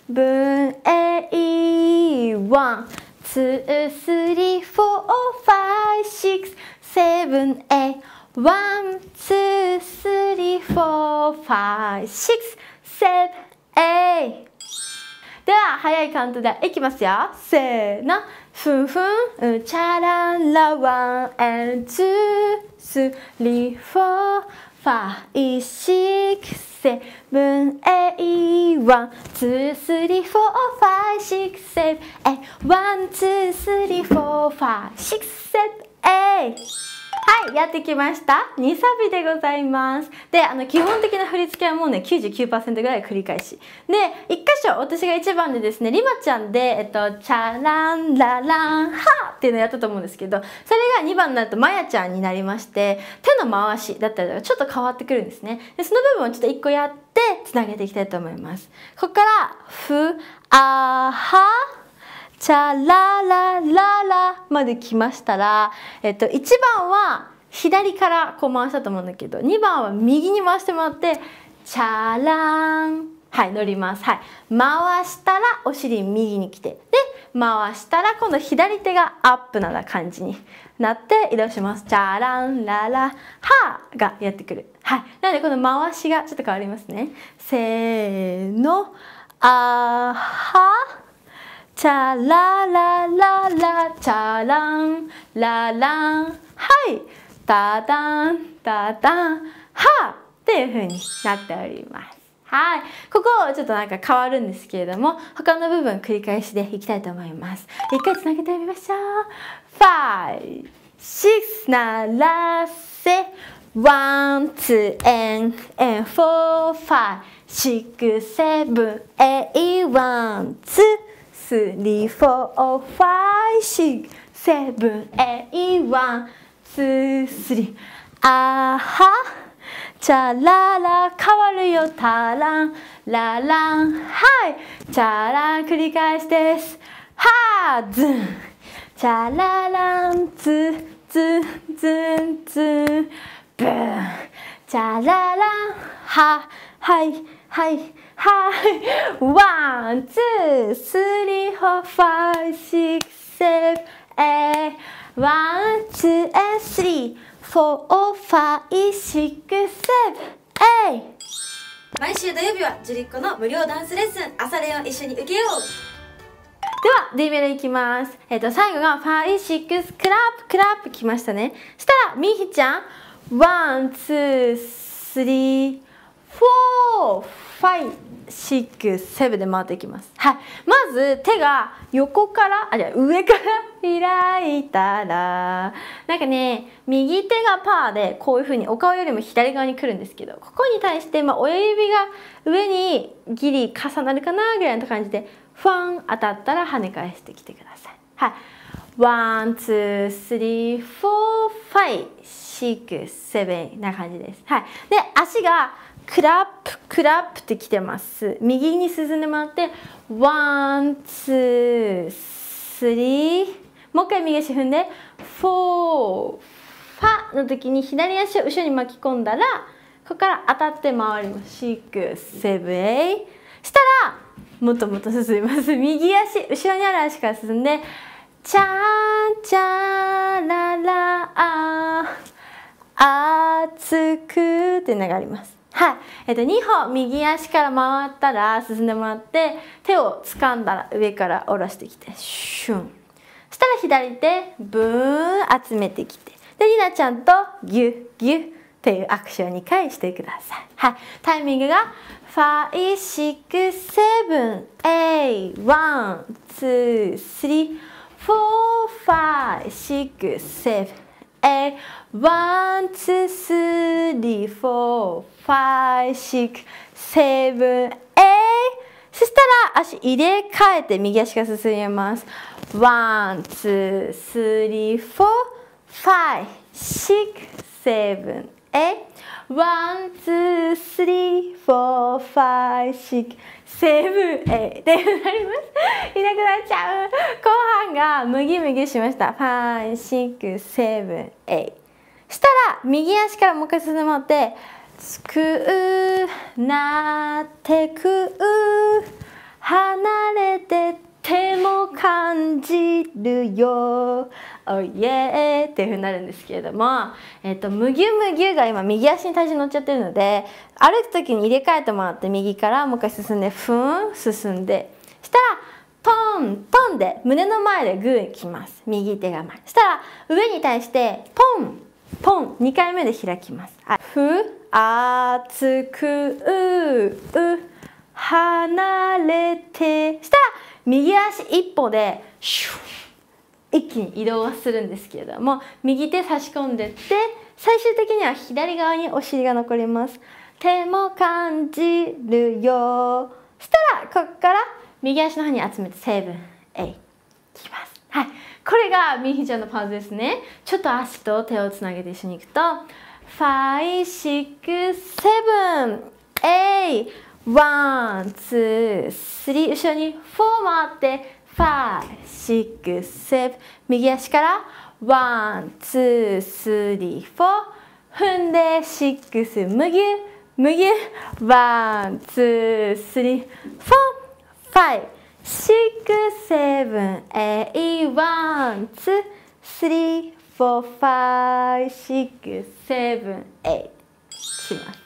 seven eight one two three four five six seven eight one two three four five six seven eight では早いカウントでいきますよせーの Fou fou, cha la la one and two, three, four, five, six, seven, eight, one, two, three, four, five, six, seven, eight, one, two, three, four, five, six, seven, eight. はい、やってきました。2サビでございます。で、あの、基本的な振り付けはもうね、99%ぐらい繰り返し。で、1箇所、私が1番でですね、リマちゃんで、えっと、チャランラランハっていうのやったと思うんですけど、それが2番になると、まやちゃんになりまして、手の回しだったりとか、ちょっと変わってくるんですね。で、その部分をちょっと1個やって、つなげていきたいと思います。ここから、ふ、あ、は、チャララララまで来ましたら、えっと、1番は左からこう回したと思うんだけど2番は右に回してもらってチャランはい乗りますはい回したらお尻右に来てで回したら今度左手がアップな感じになって移動しますチャランララハーがやってくるはいなのでこの回しがちょっと変わりますねせーのあはチャララララチャランラランはいダタンダタンハっていう風になっておりますはい。ここ、ちょっとなんか変わるんですけれども、他の部分繰り返しでいきたいと思います。一回繋げてみましょう。ファイ、シ six, ならせ、one, t エ o and, and four, five, six, s e v three, four, five, six, seven, eight, one, two, three. あは、チャララ、変わるよ、タラン、ララン、はい。チャラン、繰り返しです。はー、ズン。チャララン、ツ、ツ、ツ、ツ、ブーン。チャララン、は、はい、はい。はいワンツースリーフォーファイシックスセブンエワンツーエースリーフォーファイシックスセブンエ毎週土曜日はジュリッコの無料ダンスレッスン朝練を一緒に受けようでは D メロいきます。えっ、ー、と、最後がファシックス、クラップ、クラップきましたね。したら、みひちゃん、ワン、ツー、スリー、4セブンで回っていきます。はい。まず手が横から、あ、じゃ上から開いたら、なんかね、右手がパーでこういう風にお顔よりも左側に来るんですけど、ここに対して、まあ、親指が上にギリ重なるかなぐらいの感じで、ファン当たったら跳ね返してきてください。はい。ワン、ツー、スリー、フォー、ファイ、シック、セブンな感じです。はい。で、足がクラップクラップって来てます右に進んでもらってワンツースリーもう一回右足踏んでフォーファの時に左足を後ろに巻き込んだらここから当たって回りますシックセブエイしたらもっともっと進みます右足後ろにある足から進んでチャーチャーララあ熱くって流れますはい、えっと、2歩右足から回ったら進んでもらって手を掴んだら上から下ろしてきてシュンそしたら左手ブーン集めてきてでりなちゃんとギュギュていうアクション2回してくださいはいタイミングが56781234567 8ワン、ツー、スリー、フォー、ファイ、シック、セブン、エイ。そしたら足入れ替えて右足が進みます。ワン、ツー、スリー、フォー、ファイ、シック、セブン、エイ。ワン、ツー、スリー、フォー、ファイ、シック、セブン、エイ。ってなります。いなくなっちゃう。後半がムギムギしました。ファイ、シック、セブン、エイ。したら右足からもう一回進もらってつくうなってくう離れてても感じるよおいえっていうふうになるんですけれども、えっ、ー、と、むぎゅむぎゅが今右足に体重乗っちゃってるので歩く時に入れ替えてもらって右からもう一回進んでふん進んでしたらトントンで胸の前でグーいきます右手が前したら上に対してポンポン2回目で開きます。ふあつくうう離れてしたら右足一歩でシュ一気に移動はするんですけれども右手差し込んでって最終的には左側にお尻が残ります手も感じるよしたらここから右足の方に集めて成分 A いきますはいこれがミちゃんのパーですね。ちょっと足と手をつなげて一緒に行くと、ファイ、シック、スセブン、エイ、ワン、ツー、スリー、後ろにフォー回って、ファイ、シック、スセブン、右足から、ワン、ツー、スリー、フォー、踏んで、シックス、むぎゅ、むぎゅ、ワン、ツー、スリー、フォー、ファイ、six, seven, eight, one, two, three, four, five, six, seven, eight します。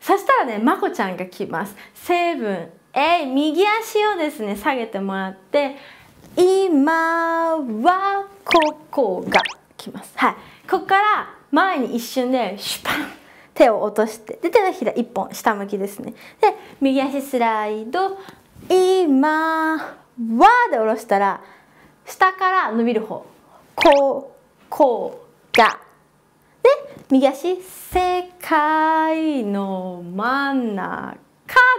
そしたらね、まこちゃんが来ます。seven, eight 右足をですね、下げてもらって、今はここが来ます。はい。ここから前に一瞬でシュパン手を落としてで手のひら1本下向きですねで右足スライド今はで下ろしたら下から伸びる方こうこうがで右足世界の真ん中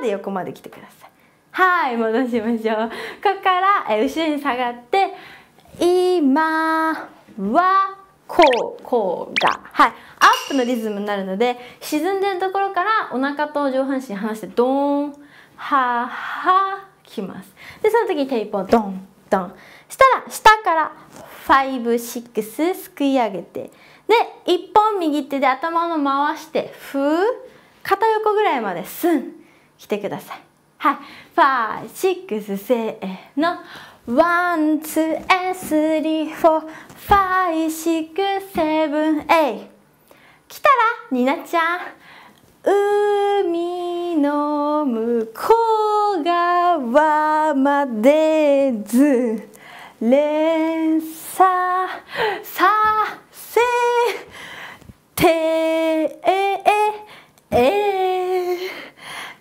で横まで来てくださいはい戻しましょうここから後ろに下がって今はこうこうがはいアップのリズムになるので沈んでるところからお腹と上半身離してドーンははきます。で、その時テープをドンドン。したら、下からファイブシックスすくい上げて。で、一本右手で頭の回して、ふう。片横ぐらいまですん。来てください。はい。ファー、シックス、せーの。ワン、ツー、エスリー、フォー、ファー、シック、スセブン、エイ。来たら、ニナちゃん。海の向こう側までずれささせてええ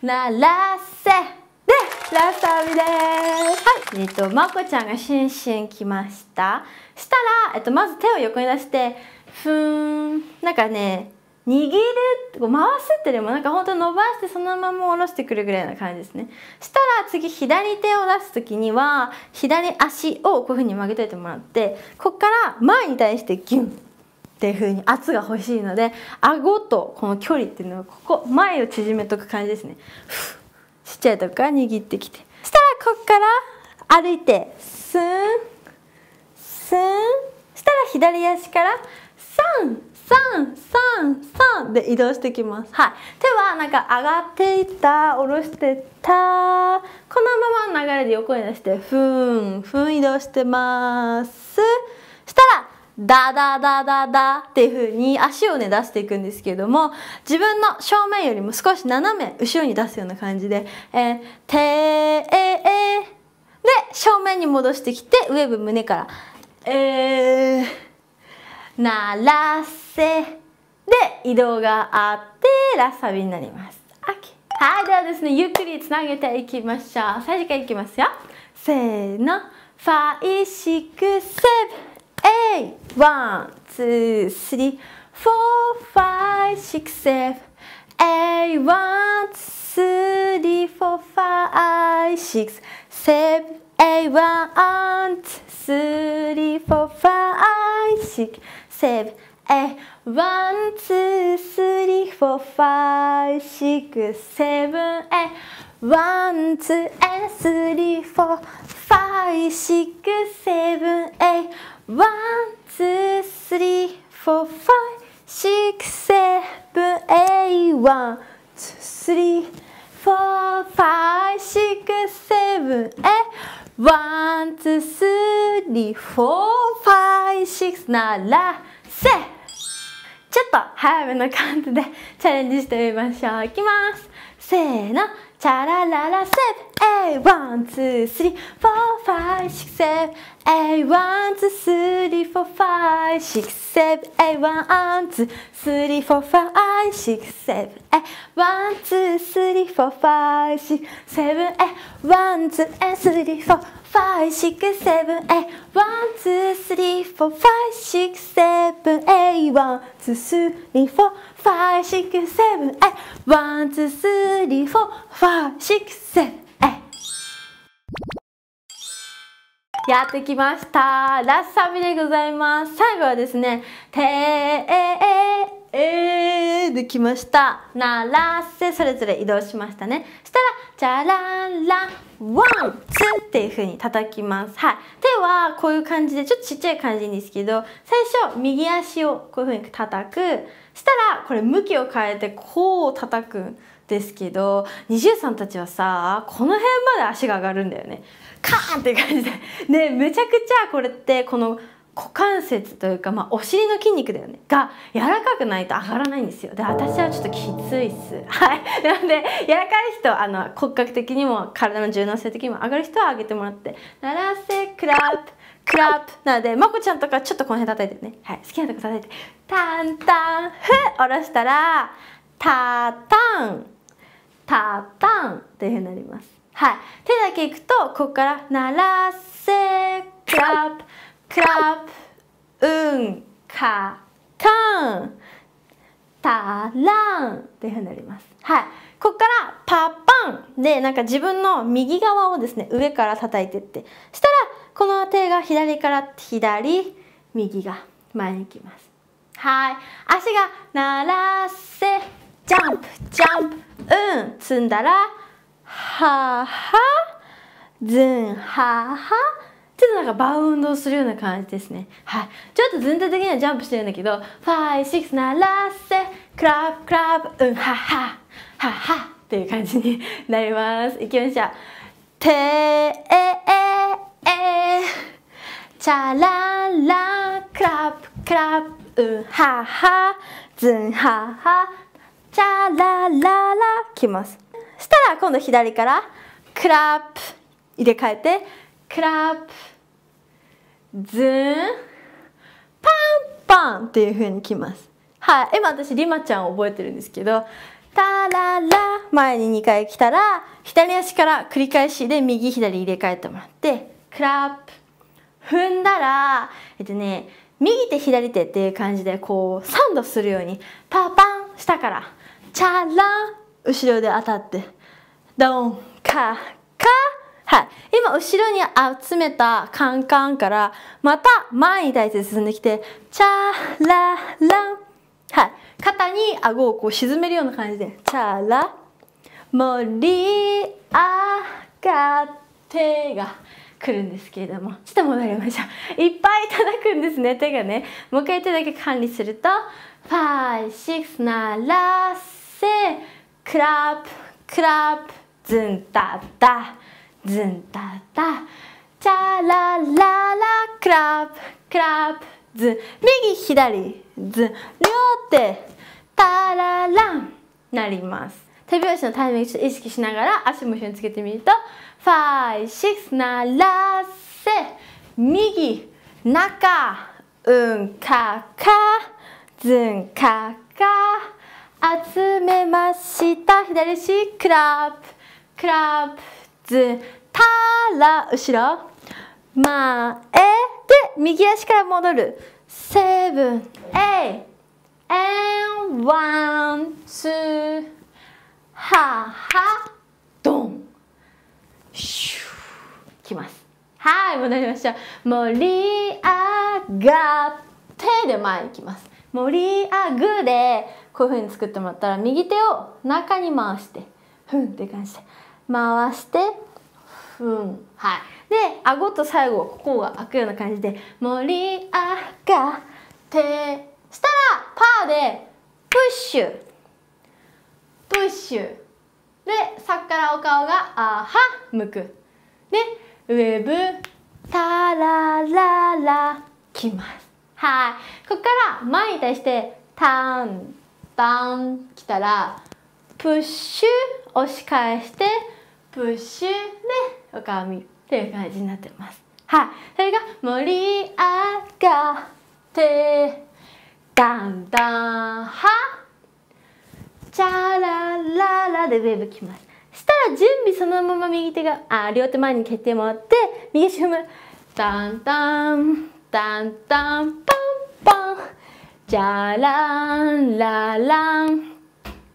ならせでラストアミですはいえっとまこちゃんがシンシン来ましたしたら、えっと、まず手を横に出してふーんなんかね握る回すってでもなんか本当伸ばしてそのまま下ろしてくるぐらいな感じですねしたら次左手を出す時には左足をこういうふうに曲げといてもらってこっから前に対してギュンっていうふうに圧が欲しいので顎とこの距離っていうのはここ前を縮めとく感じですねちっちゃいとこから握ってきてしたらこっから歩いてスンスンしたら左足から3 333で移動してきますはい手はなんか上がっていった下ろしてったこのままの流れで横に出してふんふん移動してますしたらダダダダダっていう風に足をね出していくんですけれども自分の正面よりも少し斜め後ろに出すような感じで、えー、てーえー、で正面に戻してきて上部胸からえー、ならすせで移動があってラスサビになります。はい、ではですね、ゆっくりつなげていきましょう。最初からいきますよ。せーの。5、6、7、8、1、2、3、4、5、6、7、ツ1、2、3、4、5、6、7、フ1、2、3、4、5、6、7、えワンツースリーフォーファイシックセブンえワンツースリーフォーファイシックセブンえワンツースリーフォーファイシクセブンえワンツースリーフォーファイシックセちょっと早めの感じでチャレンジしてみましょう。いきます。せーの。チャラララセーブ。A, one, two, three, four, five, six, seven. A, one, two, three, four, five, six, seven. A, one, two, three, four, five, six, seven. A, one, two, three, four, five, six, seven. A, one, two, three, four, five, six, seven, eight. One, two, three, four, five, six, seven, eight. One, two, three, four, five, six, seven, eight. One, two, three, four, five, six, seven, eight. やってきました。ラスサビでございます。最後はですね、てーえーできました。ならせ、それぞれ移動しましたね。したら、チャランラン、ワンツンっていう風に叩きます。はい。手はこういう感じで、ちょっとちっちゃい感じですけど、最初、右足をこういう風に叩く。したら、これ向きを変えて、こう叩くんですけど、二重さんたちはさ、この辺まで足が上がるんだよね。カーンっていう感じで。ね、めちゃくちゃこれって、この、股関節というか、まあ、お尻の筋肉だよねが柔らかくないと上がらないんですよで私はちょっときついっすはい なんで柔らかい人あの骨格的にも体の柔軟性的にも上がる人は上げてもらってならせクラップクラップなのでまこちゃんとかちょっとこの辺叩いてね、はい、好きなとこ叩いてタンタンふ下ろしたらタタンタタンというふうになりますはい手だけいくとここからならせクラップクラップ、うん、か、かん、たらんっていうふうになります。はい。ここからパパンでなんか自分の右側をですね上から叩いてってしたらこの手が左から左右が前に行きますはい足が鳴らせジャンプジャンプうん積んだらははずんははちょっとなんかバウンドするような感じですね。はい。ちょっと全体的にはジャンプしてるんだけど、5、6、ナラッセ、クラブ、クラブ、うん、はは、はは、っていう感じになります。いきましょう。て、え、え、え、チャララ、クラブ、クラブ、うん、はは、ずんはは、チャラララ、きます。したら今度左から、クラップ、入れ替えて、クラップズーンパンパンっていう風にきますはい今私リマちゃんを覚えてるんですけどタララ前に2回来たら左足から繰り返しで右左入れ替えてもらってクラップ踏んだらえっとね右手左手っていう感じでこうサンドするようにパパン下からチャラン後ろで当たってドンカはい。今、後ろに集めたカンカンから、また前に対して進んできて、チャララン。はい。肩に顎をこう沈めるような感じで、チャラ、盛り上がってが来るんですけれども、ちょっと戻りましょう。いっぱい叩くんですね、手がね。もう一回手だけ管理すると、ファイ、シックス、ならせ、クラップ、クラップ、ズン、タッタ。ズンタタチャラララクラップクラップズ右左ズ両手タラランなります手拍子のタイミング意識しながら足も一緒につけてみるとファイシクスならせ右中うんかかずんかか集めました左足クラップクラップずたら後ろ前で右足から戻るセブンエイエンワンツーはは、ドンシューきますはい戻りましょう盛り上がってで前行きます盛り上ぐでこういうふうに作ってもらったら右手を中に回してふんって感じで回してふんはいで顎と最後ここが開くような感じで盛り上がってしたらパーでプッシュプッシュでさっからお顔があは向くでウェブタラララきますはいここから前に対してタンバン来たらプッシュ押し返してプッシュでおかっていう感じになってますはいそれが盛り上がってだんだんはチャラララでウェーブ来ますしたら準備そのまま右手があ両手前に蹴決定持って右足踏むタンタンタンタンパンパンチャランラランっ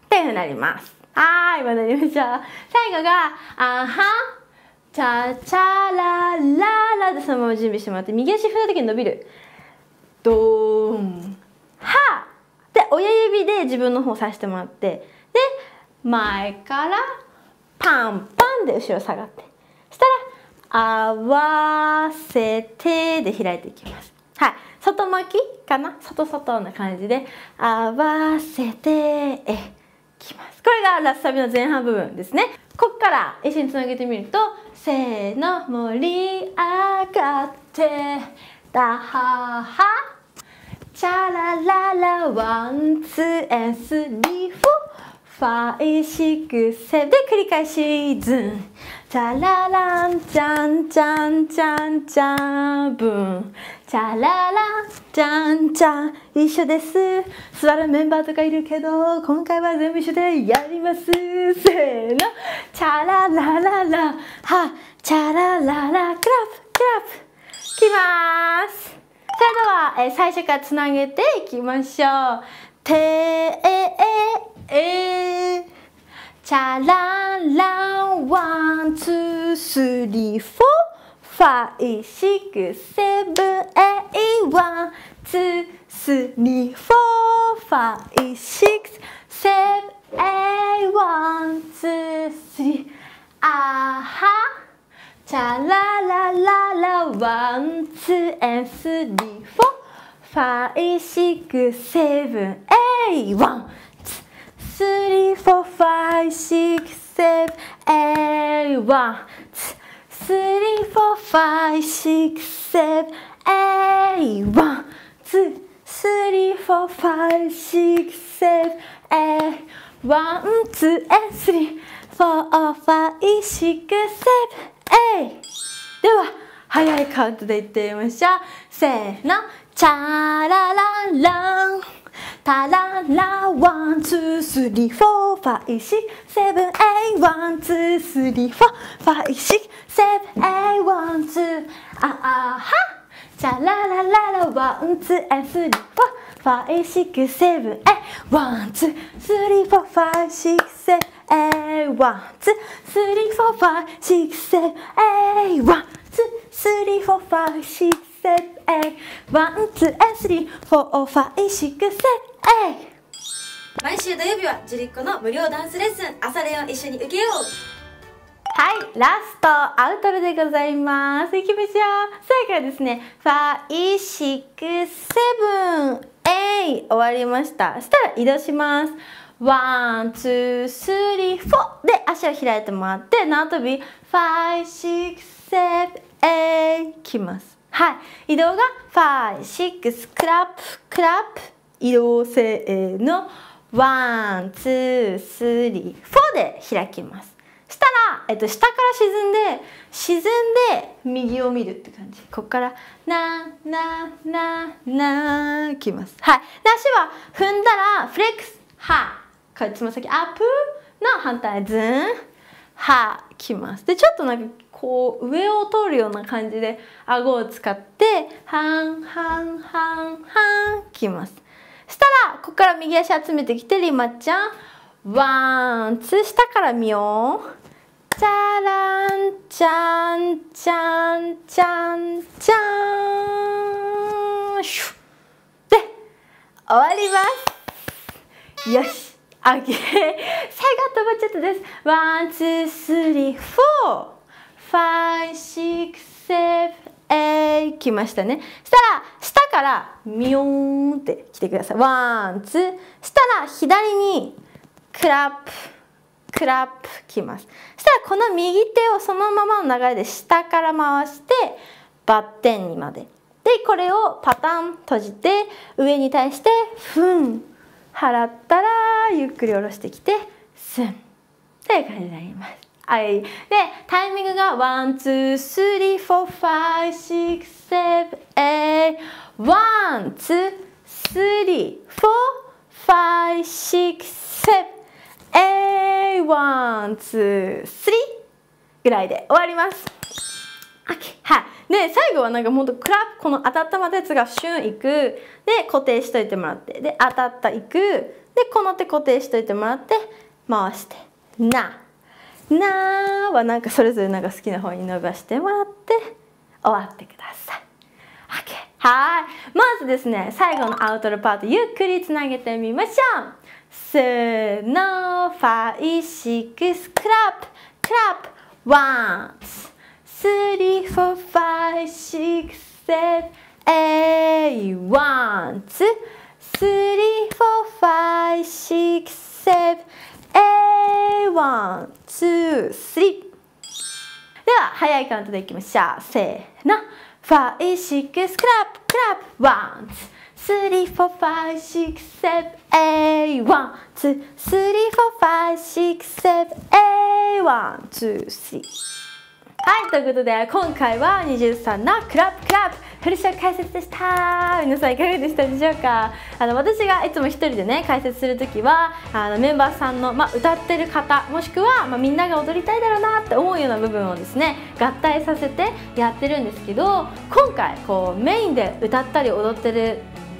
ていううふになりますあーいまでやりましょう最後があはちゃちゃらららでそのまま準備してもらって右足振った時に伸びるドーンはで親指で自分の方さしてもらってで前からパンパンで後ろ下がってしたら合わせてで開いていきますはい外巻きかな外外な感じで合わせてえきます。これがラスサビの前半部分ですね。こっから一緒につなげてみると、せーの、盛り上がって、ダハハ、チャラララ、ワン、ツー、エンス、リー、フォー、ファイ、シック、セで繰り返し、ズン。チャラランチャンチャンチャンチャンブンチャララン、チャンチャン一緒です座るメンバーとかいるけど今回は全部一緒でやりますせーのチャララララはチャラララクラップクラップきますそれでは、え最初からつなげていきましょうてええええ Cha la la, one, two, three, four, five, six, seven, eight, one, two, three, four, five, six, seven, eight, one, two, three. Aha. Cha la la la la, one, two, and three, four, five, six, seven, eight, one. three, four, five, six, seven, eight, one, three, four, five, six, seven, eight, one, two, three, four, five, six, seven, eight, one, two, and three, four, five, six, seven, eight. では、早いカウントでいってみましょう。せーの、チャラララン。タララワンツースリーフォーファイシセブンエイワンツースリーフォーファイシセブンエイワンツーああはチャララララワンツーエスリーフォーファイシクセブンエイワンツースリーフォーファイシクセブンエイワンツースリーフォーファイシクセブンエイワンツースリーフォーファイシクセブン seven, eight. One, two, three, f 毎週土曜日はジュリッコの無料ダンスレッスン朝練を一緒に受けようはい、ラスト、アウトルでございます。いきましょう。最後はですね、ファイシクセブンエイ」終わりました。したら移動します。ワン、ツー、スリー、フォーで足を開いてもらって、縄跳び、ファイシク5、6、エイ」きます。はい。移動がファイ、シックス、クラップ、クラップ。移動せーの。ー、フォーで開きます。したら、えっと、下から沈んで、沈んで右を見るって感じ。ここから、な、な、な、な、きます。はい。で、足は踏んだら、フレックス、は、つま先アップの反対、ズン、は、きますでちょっとなんかこう上を通るような感じで顎を使ってはんはんはんはんきますしたらここから右足集めてきてリマちゃんワンツー下から見ようチャランチャンチャンチャンチャンシュで終わりますよし上げ a y 最後はちょっとです。ワンツースリーフォーファイシ r five, 来ましたね。したら、下からミヨーンって来てください。ワンツーしたら左にクラップ、クラップ来ます。したらこの右手をそのままの流れで下から回して、バッテンにまで。で、これをパタン閉じて、上に対して、フン。払ったらゆっくり下ろしてきてスンという感じになります。はい。で、タイミングが、ワン、ツー、スリー、フォー、ファイシックス、セブン、エイ、ワン、ツー、スリー、フォー、ファイシックス、セブン、エイ、ワン、ツー、スリーぐらいで終わります。OK。はい。で最後はなんかほんとクラップこの当たったまでやつがシュンいくで固定しといてもらってで当たったいくでこの手固定しといてもらって回して「な」「な」はなんかそれぞれなんか好きな方に伸ばしてもらって終わってください。OK はいまずですね最後のアウトロパートゆっくりつなげてみましょうせーのシックラップクラップワンツ three, four, five, six, seven, eight, one, two, three, four, five, six, seven, eight, one, two, three. では、早いカウントでいきましょう。せーの。five, six, クラップ、クラップ、one, two, three, four, five, six, seven, eight, one, two, three, four, five, six, seven, eight, one, two, three. はい、ということで今回は十三のクラップクラップフルショ解説でした皆さんいかがでしたでしょうかあの私がいつも1人でね解説する時はあのメンバーさんの、まあ、歌ってる方もしくは、まあ、みんなが踊りたいだろうなって思うような部分をですね合体させてやってるんですけど今回こうメインで歌ったり踊ってる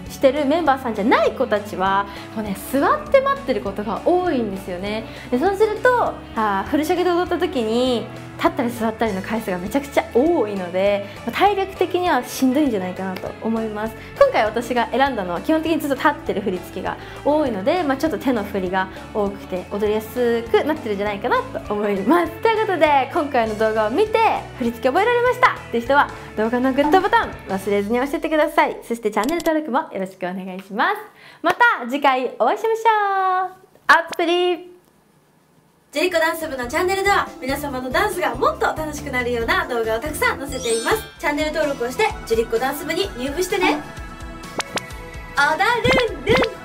してるメンバーさんじゃない子たちはもう、ね、座って待ってることが多いんですよねでそうするとあフルシャゲで踊った時に立ったり座ったりの回数がめちゃくちゃ多いので体力的にはしんどいんじゃないかなと思います今回私が選んだのは基本的にずっと立ってる振り付けが多いので、まあ、ちょっと手の振りが多くて踊りやすくなってるんじゃないかなと思いますということで今回の動画を見て振り付け覚えられましたって人は動画のグッドボタン忘れずに押しててくださいそしてチャンネル登録もよろしくお願いしますまた次回お会いしましょうアップリージェリコダンス部のチャンネルでは皆様のダンスがもっと楽しくなるような動画をたくさん載せていますチャンネル登録をしてジェリコダンス部に入部してね踊るんるん